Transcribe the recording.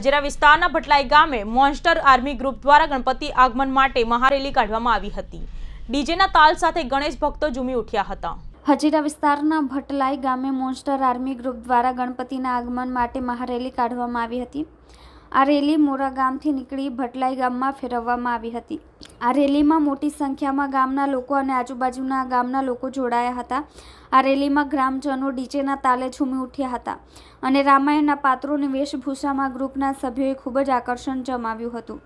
હજરા વિસ્તારના ભટલાઈ ગામે monster army group દ્વારા ગણપતિ આગમન માટે મહારેલી કાઢવામાં આવી હતી ડીજેના તાલ સાથે ગણેશ ભક્તો ઝૂમી ઉઠ્યા હતા હજીરા વિસ્તારના ભટલાઈ ગામે મોન્સ્ટર આર્મી ગ્રુપ દ્વારા ગણપતિના આગમન માટે મહારેલી કાઢવામાં આવી હતી આ રેલી મોરા ગામથી નીકળી ભટલાઈ ગામમાં ફેરવવામાં આવી હતી આ રેલીમાં મોટી સંખ્યામાં ગામના લોકો અને આજુબાજુના ગામના લોકો જોડાયા હતા આ રેલીમાં ગ્રામજનો ડીજેના તાલે ઝૂમી ઉઠ્યા હતા અને રામાયણના પાત્રોની વેશભૂષામાં ગ્રુપના સભ્યોએ ખૂબ જ આકર્ષણ જમાવ્યું હતું